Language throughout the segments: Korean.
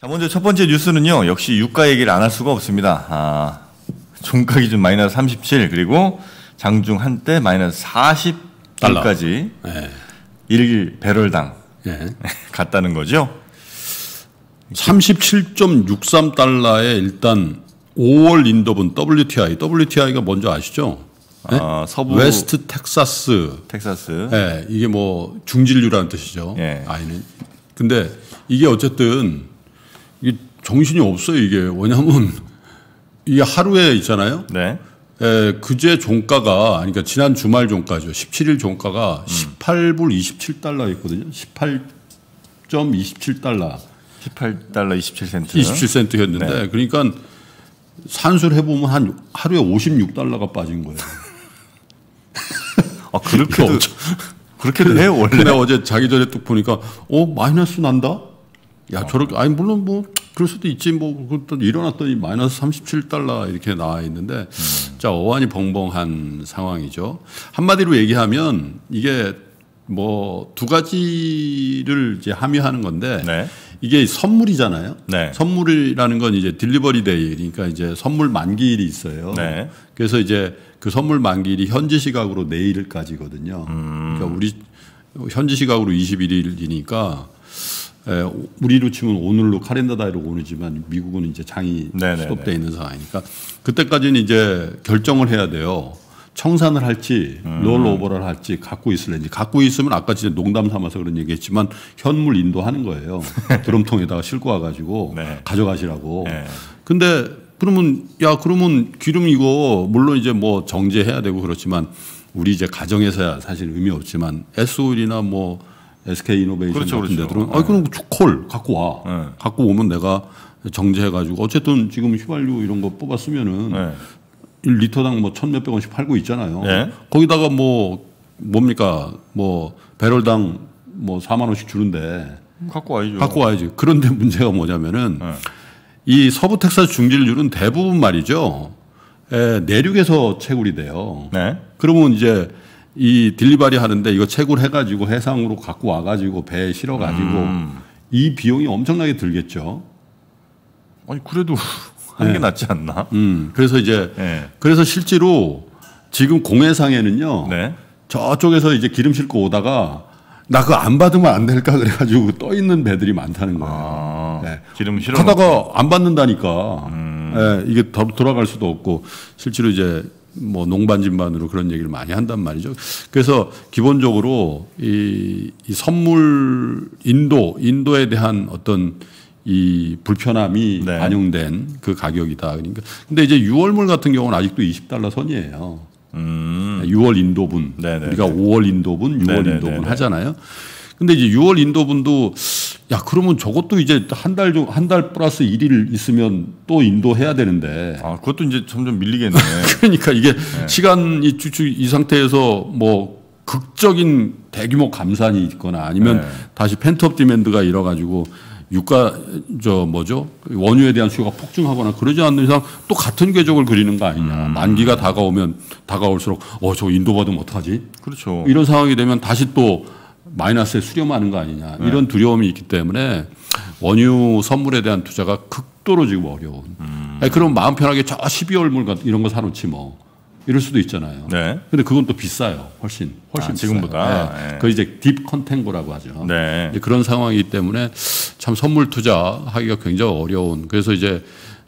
자, 먼저 첫 번째 뉴스는요, 역시 유가 얘기를 안 할 수가 없습니다. 아, 종가 기준 마이너스 37, 그리고 장중 한때 마이너스 40달러까지 네. 1 배럴당 네. 갔다는 거죠. 37.63달러에 일단 5월 인도분 WTI, WTI가 뭔지 아시죠? 네? 아, 서부 웨스트 텍사스. 텍사스. 네, 이게 뭐 중진류라는 뜻이죠. 예. 아이는. 근데 이게 어쨌든 정신이 없어요 이게 왜냐하면 이 하루에 있잖아요. 네. 에, 예, 그제 종가가 그러니까 지난 주말 종가죠. 17일 종가가 음. 18불 27달러 있거든요. 18.27달러. 18달러 27센트. 27센트였는데 네. 그러니까 산술 해보면 한 하루에 56달러가 빠진 거예요. 아 그렇게도 엄청... 그렇게도 해요 원래. 근데 어제 자기 전에 뚝 보니까 어 마이너스 난다. 야 어. 저렇게 아니 물론 뭐 그럴 수도 있지 뭐 그것도 일어났더니 마이너스 37달러 이렇게 나와 있는데 음. 자 어안이 벙벙한 상황이죠. 한마디로 얘기하면 이게 뭐 두 가지를 이제 함유하는 건데 네. 이게 선물이잖아요. 네. 선물이라는 건 이제 딜리버리 데이 그러니까 이제 선물 만기일이 있어요. 네. 그래서 이제 그 선물 만기일이 현지 시각으로 내일까지거든요. 음. 그러니까 우리 현지 시각으로 21일이니까 우리로 치면 오늘로 카렌다다이로 오늘지만 미국은 이제 장이 스톱돼 있는 상황이니까 그때까지는 이제 결정을 해야 돼요. 청산을 할지 음. 롤오버를 할지 갖고 있을는지 갖고 있으면 아까 진짜 농담 삼아서 그런 얘기했지만 현물 인도하는 거예요. 드럼통에다가 싣고 와가지고 네. 가져가시라고. 네. 근데 그러면 야 그러면 기름 이거 물론 이제 뭐 정제해야 되고 그렇지만 우리 이제 가정에서야 사실 의미 없지만 에스 오일이나 뭐 SK 이노베이션 그렇죠, 같은 그렇죠. 데들은 네. 아 그럼 콜 갖고 와 네. 갖고 오면 내가 정제해가지고 어쨌든 지금 휘발유 이런 거 뽑았으면은 네. 1리터당 뭐 천 몇백 원씩 팔고 있잖아요. 네. 거기다가 뭐 뭡니까 뭐 배럴당 뭐 4만 원씩 주는데 갖고 와야죠. 갖고 와야지. 그런데 문제가 뭐냐면은 네. 이 서부 텍사스 중질률은 대부분 말이죠. 에, 내륙에서 채굴이 돼요. 네. 그러면 이제 이 딜리바리 하는데 이거 채굴 해가지고 해상으로 갖고 와가지고 배에 실어가지고 음. 이 비용이 엄청나게 들겠죠. 아니 그래도 하는 네. 게 낫지 않나? 음 그래서 이제 네. 그래서 실제로 지금 공해상에는요. 네. 저쪽에서 이제 기름 싣고 오다가 나 그거 안 받으면 안 될까 그래가지고 떠 있는 배들이 많다는 거예요. 아, 네. 기름 실어 하다가 안 받는다니까. 음. 네, 이게 돌아갈 수도 없고 실제로 이제 뭐 농반진반으로 그런 얘기를 많이 한단 말이죠. 그래서 기본적으로 이, 이 선물 인도 인도에 대한 어떤 이 불편함이 네. 반영된 그 가격이다. 그러니까 근데 이제 6월물 같은 경우는 아직도 20달러 선이에요. 음. 6월 인도분 네네. 네, 우리가 5월 인도분, 6월 네네. 인도분 네네. 네. 하잖아요. 근데 이제 6월 인도분도 야, 그러면 저것도 이제 한 달 중, 한 달 플러스 1일 있으면 또 인도해야 되는데. 아, 그것도 이제 점점 밀리겠네. 그러니까 이게 네. 시간이 쭉쭉 이 상태에서 뭐 극적인 대규모 감산이 있거나 아니면 네. 다시 펜트업 디맨드가 일어가지고 유가, 저 뭐죠? 원유에 대한 수요가 폭증하거나 그러지 않는 이상 또 같은 궤적을 그리는 거 아니냐. 음. 만기가 다가오면 다가올수록 어, 저 인도받으면 어떡하지? 그렇죠. 이런 상황이 되면 다시 또 마이너스에 수렴하는 거 아니냐 네. 이런 두려움이 있기 때문에 원유 선물에 대한 투자가 극도로 지금 어려운. 음. 아니, 그럼 마음 편하게 저 12월 물 같은 이런 거 사놓지 뭐. 이럴 수도 있잖아요. 네. 근데 그건 또 비싸요. 훨씬 아, 훨씬 아, 지금보다. 네. 네. 그 이제 딥 컨텐고라고 하죠. 네. 그런 상황이기 때문에 참 선물 투자하기가 굉장히 어려운. 그래서 이제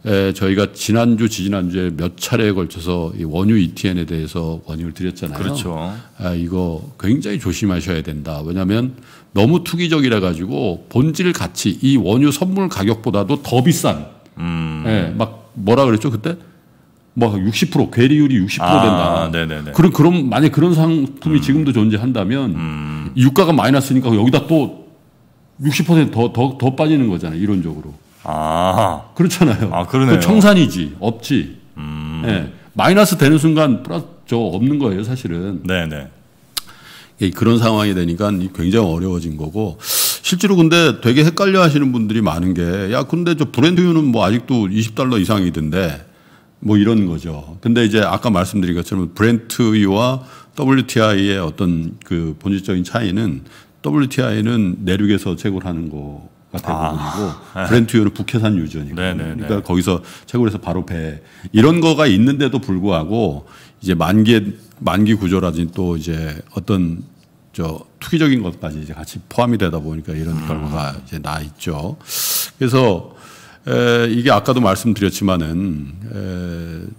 에, 저희가 지난주, 지난주에 지몇 차례에 걸쳐서 이 원유 ETN에 대해서 권유를 드렸잖아요. 그렇죠. 아, 이거 굉장히 조심하셔야 된다. 왜냐하면 너무 투기적이라 가지고 본질 가치, 이 원유 선물 가격보다도 더 비싼, 음. 예, 막 뭐라 그랬죠 그때? 뭐60% 괴리율이 60% 아, 된다. 네네네. 그런 그런 만약 그런 상품이 음. 지금도 존재한다면 음. 유가가 마이너스니까 여기다 또 60%더더더 더, 더 빠지는 거잖아요 이론적으로. 아. 그렇잖아요. 아, 그러네요. 그 청산이지, 없지. 음. 네. 마이너스 되는 순간 플러스 저 없는 거예요, 사실은. 네네. 네. 예, 그런 상황이 되니까 굉장히 어려워진 거고 실제로 근데 되게 헷갈려 하시는 분들이 많은 게 야, 근데 저 브랜드유는 뭐 아직도 20달러 이상이던데 뭐 이런 거죠. 근데 이제 아까 말씀드린 것처럼 브랜트유와 WTI의 어떤 그 본질적인 차이는 WTI는 내륙에서 채굴하는 거 대부분이고 아. 브렌트유는 북해산 유전니까 네, 네, 네. 그러니까 거기서 채굴해서 바로 배 이런 거가 있는데도 불구하고 이제 만기 만기 구조라든지 또 이제 어떤 저 투기적인 것까지 이제 같이 포함이 되다 보니까 이런 음. 결과가 이제 나 있죠. 그래서 에, 이게 아까도 말씀드렸지만은 에,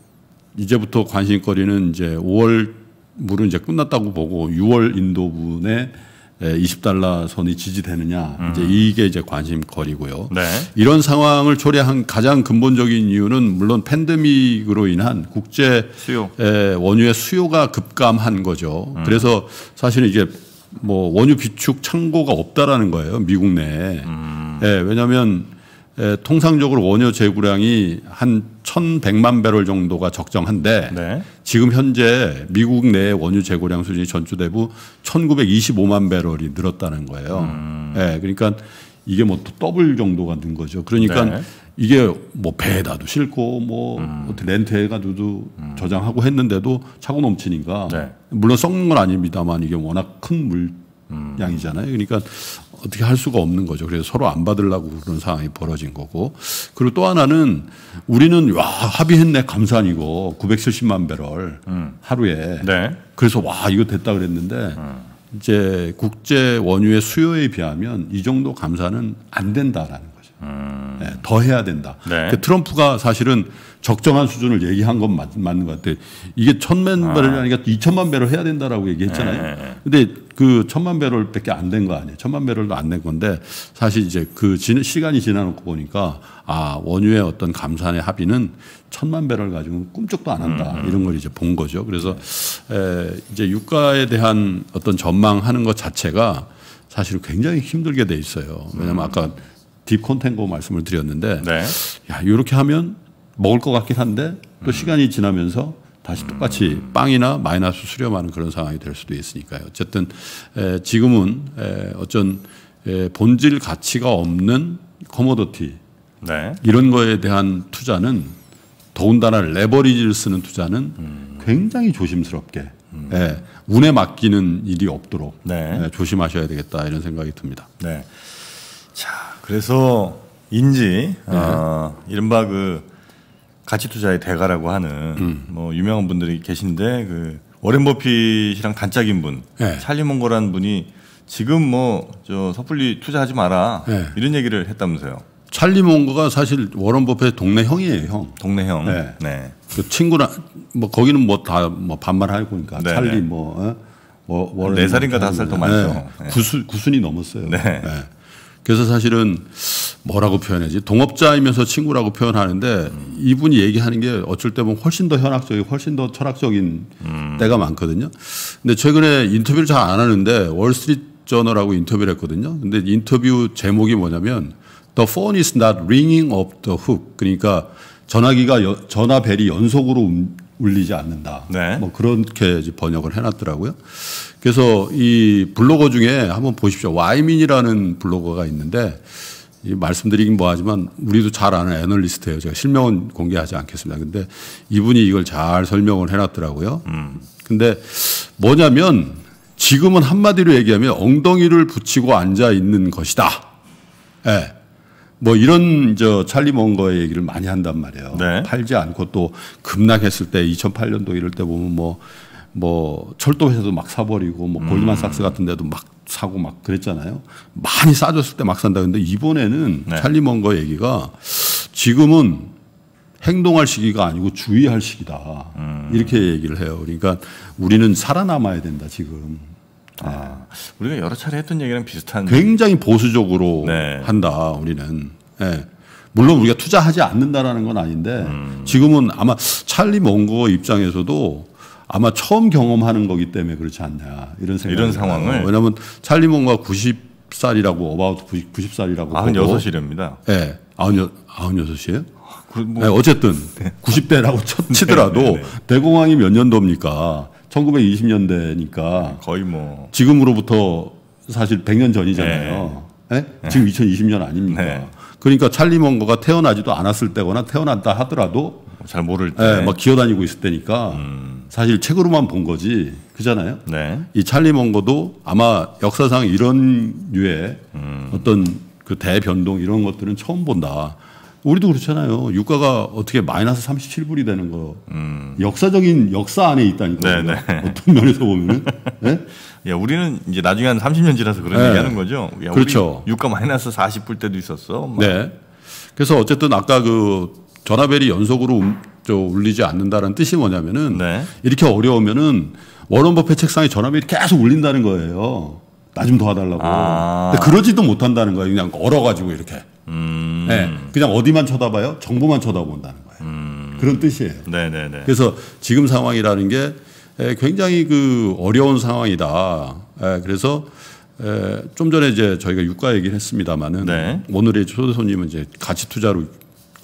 이제부터 관심거리는 이제 5월 물은 이제 끝났다고 보고 6월 인도분에 20달러 예, 선이 지지되느냐 음. 이제 이게 이제 관심거리고요. 네. 이런 상황을 초래한 가장 근본적인 이유는 물론 팬데믹으로 인한 국제 수요. 예, 원유의 수요가 급감한 거죠. 음. 그래서 사실은 이제뭐 원유 비축 창고가 없다라는 거예요 미국 내에. 음. 예, 왜냐하면 에, 통상적으로 원유 재고량이 한 1,100만 배럴 정도가 적정한데 네. 지금 현재 미국 내 원유 재고량 수준이 전주 대부 1,925만 배럴이 늘었다는 거예요. 음. 네, 그러니까 이게 뭐또 더블 정도가 는 거죠. 그러니까 네. 이게 뭐 배에다도 싣고 뭐 음. 어떻게 렌트해가지고도 음. 저장하고 했는데도 차고 넘치니까 네. 물론 썩는 건 아닙니다만 이게 워낙 큰물양이잖아요 음. 그러니까 어떻게 할 수가 없는 거죠. 그래서 서로 안 받으려고 그런 상황이 벌어진 거고. 그리고 또 하나는 우리는 와 합의했네 감사한이고 970만 배럴 음. 하루에. 네. 그래서 와 이거 됐다 그랬는데 음. 이제 국제 원유의 수요에 비하면 이 정도 감사는안 된다라는 거죠. 음. 네, 더 해야 된다. 네. 그러니까 트럼프가 사실은 적정한 수준을 얘기한 건 맞, 는것 같아요. 이게 천만 배럴이 아. 아니라 이천만 배럴 해야 된다라고 얘기했잖아요. 네. 네, 네. 근데 그 천만 배럴밖에 안 된 거 아니에요. 천만 배럴도 안 된 건데 사실 이제 그 시간이 지나놓고 보니까 아 원유의 어떤 감산의 합의는 천만 배럴 가지고는 꿈쩍도 안 한다 음, 음. 이런 걸 이제 본 거죠. 그래서 에 이제 유가에 대한 어떤 전망하는 것 자체가 사실은 굉장히 힘들게 돼 있어요. 왜냐하면 음. 아까 딥 콘텐고 말씀을 드렸는데 네. 야 이렇게 하면 먹을 것 같긴 한데 또 시간이 지나면서 다시 똑같이 빵이나 마이너스 수렴하는 그런 상황이 될 수도 있으니까요. 어쨌든 지금은 어쩐 본질 가치가 없는 커머더티 네. 이런 거에 대한 투자는 더군다나 레버리지를 쓰는 투자는 음. 굉장히 조심스럽게 음. 예, 운에 맡기는 일이 없도록 네. 예, 조심하셔야 되겠다 이런 생각이 듭니다. 네. 자, 그래서 인지 네. 어, 이른바 그 가치 투자의 대가라고 하는 음. 뭐 유명한 분들이 계신데 그 워렌 버핏이랑 단짝인 분 네. 찰리 몽고라는 분이 지금 뭐 저 섣불리 투자하지 마라 네. 이런 얘기를 했다면서요. 찰리 몽고가 사실 워런 버핏의 동네 형이에요, 형. 동네 형. 네. 네. 그 친구랑 뭐 거기는 뭐 다 뭐 반말하고 그러니까 네네. 찰리 네. 뭐 어? 뭐, 네 살인가 다섯 살 더 많죠. 구순 구순이 넘었어요. 네. 그래서 사실은 뭐라고 표현해야지 동업자이면서 친구라고 표현하는데 음. 이분이 얘기하는 게 어쩔 때 보면 훨씬 더 현학적이고 훨씬 더 철학적인 음. 때가 많거든요. 근데 최근에 인터뷰를 잘 안 하는데 월스트리트 저널하고 인터뷰를 했거든요. 근데 인터뷰 제목이 뭐냐면 The phone is not ringing off the hook. 그러니까 전화기가 여, 전화벨이 연속으로 움, 울리지 않는다. 네. 뭐 그렇게 번역을 해놨더라고요. 그래서 이 블로거 중에 한번 보십시오. 와이민이라는 블로거가 있는데 이 말씀드리긴 뭐하지만 우리도 잘 아는 애널리스트예요. 제가 실명은 공개하지 않겠습니다. 근데 이분이 이걸 잘 설명을 해놨더라고요. 음. 근데 뭐냐면 지금은 한마디로 얘기하면 엉덩이를 붙이고 앉아 있는 것이다. 예. 네. 뭐 이런 저 찰리 몽거 얘기를 많이 한단 말이에요. 네. 팔지 않고 또 급락했을 때 2008년도 이럴 때 보면 뭐뭐 뭐, 뭐 철도 회사도 막 사버리고 뭐 골드만삭스 음. 같은 데도 막 사고 막 그랬잖아요. 많이 싸줬을 때 막 산다 근데 이번에는 네. 찰리 몽거 얘기가 지금은 행동할 시기가 아니고 주의할 시기다. 음. 이렇게 얘기를 해요. 그러니까 우리는 살아남아야 된다, 지금. 아. 우리가 여러 차례 했던 얘기랑 비슷한 굉장히 보수적으로 네. 한다 우리는 네. 물론 우리가 투자하지 않는다라는 건 아닌데 음. 지금은 아마 찰리 몽거 입장에서도 아마 처음 경험하는 거기 때문에 그렇지 않냐 이런 생각 이런 상황을 왜냐하면 찰리 몽거가 90살이라고 어바웃 90, 90살이라고 96이랍니다. 예. 네. 96, 96이에요? 그 뭐. 네, 어쨌든 네. 90대라고 치더라도 네, 대공황이 몇 년도입니까? 1920년대니까 거의 뭐 지금으로부터 사실 100년 전이잖아요. 네. 예? 네? 지금 2020년 아닙니까? 네. 그러니까 찰리 먼거가 태어나지도 않았을 때거나 태어났다 하더라도 뭐 잘 모를 예, 때, 예, 막 기어다니고 있을 때니까 음. 사실 책으로만 본 거지, 그잖아요. 네. 이 찰리 먼거도 아마 역사상 이런 류의 음. 어떤 그 대변동 이런 것들은 처음 본다. 우리도 그렇잖아요. 유가가 어떻게 마이너스 37불이 되는 거 음. 역사적인 역사 안에 있다니까요. 네네. 네. 어떤 면에서 보면은. 네? 야, 예, 우리는 이제 나중에 한 30년 지나서 그런 네. 얘기 하는 거죠. 야, 그렇죠. 유가 마이너스 40불 때도 있었어. 막. 네. 그래서 어쨌든 아까 그 전화벨이 연속으로 음, 저 울리지 않는다는 뜻이 뭐냐면은 네. 이렇게 어려우면은 워런 버핏 책상에 전화벨이 계속 울린다는 거예요. 나 좀 도와달라고. 아. 근데 그러지도 못한다는 거예요. 그냥 얼어가지고 이렇게. 음. 네. 그냥 어디만 쳐다봐요? 정보만 쳐다본다는 거예요. 음. 그런 뜻이에요. 네네네. 그래서 지금 상황이라는 게 굉장히 그 어려운 상황이다. 그래서 좀 전에 이제 저희가 유가 얘기를 했습니다만은 네. 오늘의 초대 손님은 이제 가치 투자로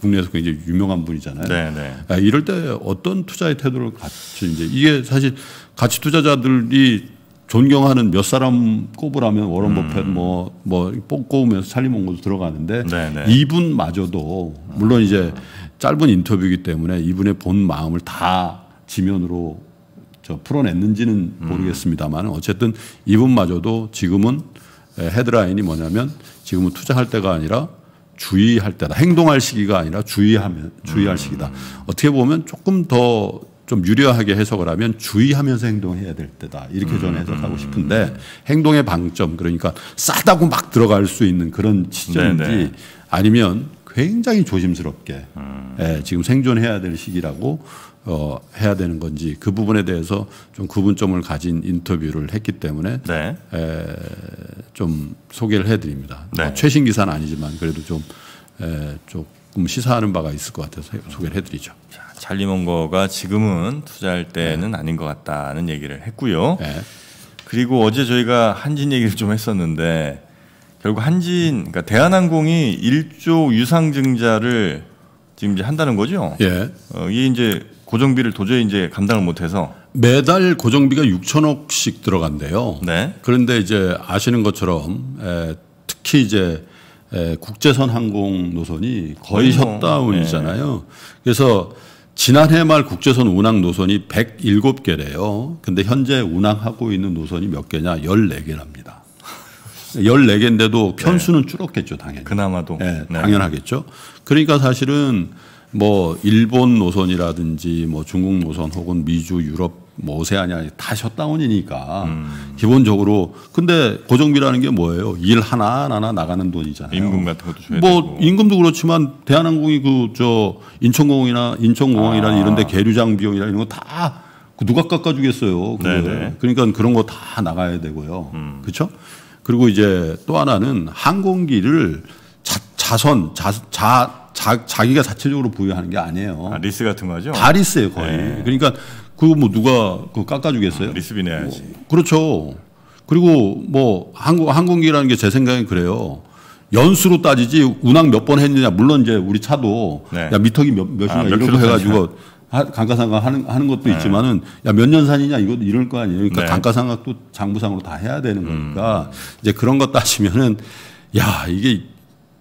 국내에서 굉장히 유명한 분이잖아요. 네네. 이럴 때 어떤 투자의 태도를 갖지 이제 이게 사실 가치 투자자들이 존경하는 몇 사람 꼽으라면 워런 음. 버핏 뭐 뭐 뽑고 뭐, 오면서살리 몽고도 들어가는데 네네. 이분마저도 물론 이제 짧은 인터뷰이기 때문에 이분의 본 마음을 다 지면으로 저 풀어냈는지는 음. 모르겠습니다만 어쨌든 이분마저도 지금은 헤드라인이 뭐냐면 지금은 투자할 때가 아니라 주의할 때다. 행동할 시기가 아니라 주의하면 주의할 음. 시기다. 어떻게 보면 조금 더 좀유려하게 해석을 하면 주의하면서 행동해야 될 때다. 이렇게 음, 저는 해석하고 싶은데 행동의 방점 그러니까 싸다고 막 들어갈 수 있는 그런 지점인지 네네. 아니면 굉장히 조심스럽게 음. 예, 지금 생존해야 될 시기라고 어, 해야 되는 건지 그 부분에 대해서 좀 구분점을 가진 인터뷰를 했기 때문에 네. 에, 예, 좀 소개를 해드립니다. 네. 최신 기사는 아니지만 그래도 좀 에, 예, 조금 시사하는 바가 있을 것 같아서 소개를 해드리죠. 자, 찰리 몽거가 지금은 투자할 때는 네. 아닌 것 같다는 얘기를 했고요. 네. 그리고 어제 저희가 한진 얘기를 좀 했었는데 결국 한진, 그러니까 대한항공이 1조 유상증자를 지금 이제 한다는 거죠. 예. 어, 이게 이제 고정비를 도저히 이제 감당을 못해서 매달 고정비가 6천억씩 들어간대요. 네. 그런데 이제 아시는 것처럼 에, 특히 이제 에, 국제선 항공 노선이 거의 셧다운이잖아요. 네. 그래서 지난해 말 국제선 운항 노선이 107개래요. 근데 현재 운항하고 있는 노선이 몇 개냐? 14개랍니다. 14개인데도 편수는 네. 줄었겠죠, 당연히. 그나마도. 네, 네, 당연하겠죠. 그러니까 사실은 뭐 일본 노선이라든지 뭐 중국 노선 혹은 미주 유럽 뭐 오세아니아 다 셧다운이니까 음. 기본적으로 근데 고정비라는 게 뭐예요? 일 하나 하나 나가는 돈이잖아요. 임금 같은 것도 줘야 뭐 되고. 임금도 그렇지만 대한항공이 그 저 인천공항이나 인천공항이라 아. 이런데 계류장 비용이나 이런 거 다 누가 깎아주겠어요. 그 네, 그러니까 그런 거 다 나가야 되고요. 음. 그렇죠? 그리고 이제 또 하나는 항공기를 자, 자선, 자, 자, 자, 자기가 자체적으로 부여하는게 아니에요. 아, 리스 같은 거죠? 다 리스예요, 거의. 네. 그러니까 그 뭐 누가 그 깎아주겠어요? 아, 리스비 내야지. 뭐, 그렇죠. 그리고 뭐 항공, 항공기라는 게 제 생각엔 그래요. 연수로 따지지 운항 몇 번 했느냐 물론 이제 우리 차도 네. 야 미터기 몇 몇이냐 아, 이런 거 해가지고 단가상각 하는, 하는 것도 네. 있지만은 야 몇 년 산이냐 이것도 이럴 거 아니에요. 그러니까 단가상각도 네. 장부상으로 다 해야 되는 음. 거니까 음. 이제 그런 것따시면은야 이게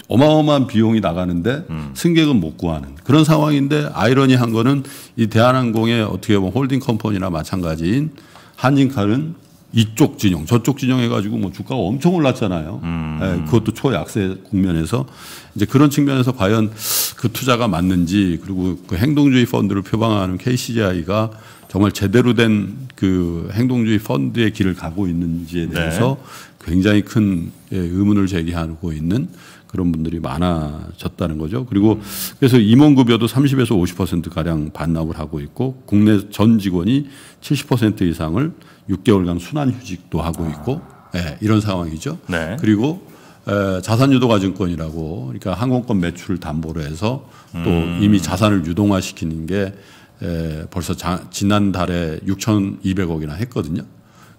어마어마한 비용이 나가는데 음. 승객은 못 구하는 그런 상황인데 아이러니한 거는 이 대한항공의 어떻게 보면 홀딩 컴퍼니나 마찬가지인 한진칼은 이쪽 진영, 저쪽 진영 해가지고 뭐 주가가 엄청 올랐잖아요. 음. 예, 그것도 초약세 국면에서 이제 그런 측면에서 과연 그 투자가 맞는지 그리고 그 행동주의 펀드를 표방하는 KCGI가 정말 제대로 된 그 행동주의 펀드의 길을 가고 있는지에 대해서 네. 굉장히 큰 예, 의문을 제기하고 있는 그런 분들이 많아졌다는 거죠. 그리고 그래서 임원급여도 30에서 50% 가량 반납을 하고 있고 국내 전 직원이 70% 이상을 6개월간 순환 휴직도 하고 있고 예, 아. 네, 이런 상황이죠. 네. 그리고 에, 자산 유도 가증권이라고 그러니까 항공권 매출을 담보로 해서 또 음. 이미 자산을 유동화 시키는 게 에, 벌써 자, 지난달에 6,200억이나 했거든요.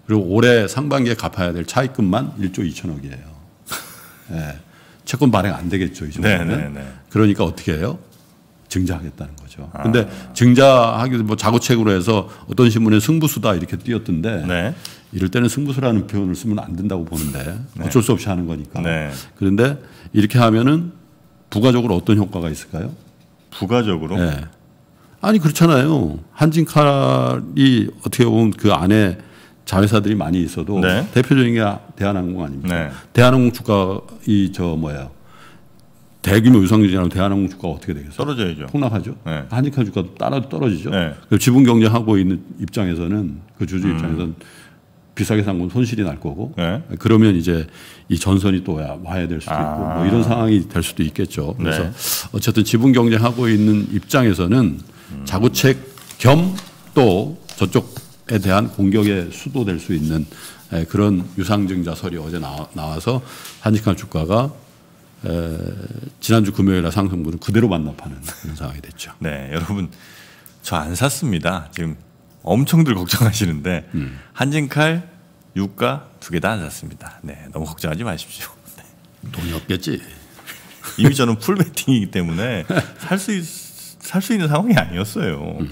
그리고 올해 상반기에 갚아야 될 차입금만 1조 2천억이에요. 예. 채권 발행 안 되겠죠. 이 정도면. 네, 네, 네. 그러니까 어떻게 해요? 증자하겠다는 거죠. 그런데 아. 증자하기 도뭐 자구책으로 해서 어떤 신문에 승부수다 이렇게 띄었던데 네. 이럴 때는 승부수라는 표현을 쓰면 안 된다고 보는데 어쩔 수 없이 하는 거니까. 네. 그런데 이렇게 하면은 부가적으로 어떤 효과가 있을까요? 부가적으로? 네. 아니 그렇잖아요. 한진칼이 어떻게 보면 그 안에 자회사들이 많이 있어도 네. 대표적인 게 대한항공 아닙니까? 네. 대한항공 주가 이 저 뭐야 대규모 유상증자하 대한항공 주가 가 어떻게 되겠어요? 떨어져야죠. 폭락하죠. 네. 한익한 주가도 따라 떨어지죠. 네. 지분 경쟁하고 있는 입장에서는 그 주주 음. 입장에서는 비싸게 산 건 손실이 날 거고 네. 그러면 이제 이 전선이 또 와야 될 수도 아. 있고 뭐 이런 아. 상황이 될 수도 있겠죠. 그래서 네. 어쨌든 지분 경쟁하고 있는 입장에서는 음. 자구책 겸 또 저쪽 북한에 대한 공격의 수도될 수 있는 그런 유상증자설이 어제 나와서 한식한 주가가 지난주 금요일날 상승분을 그대로 반납하는 그런 상황이 됐죠. 네, 여러분 저 안 샀습니다. 지금 엄청들 걱정하시는데 음. 한진칼 유가 두 개 다 안 샀습니다. 네, 너무 걱정하지 마십시오. 네. 돈이 없겠지. 이미 저는 풀 베팅이기 때문에 살 수 살 수 있는 상황이 아니었어요. 음.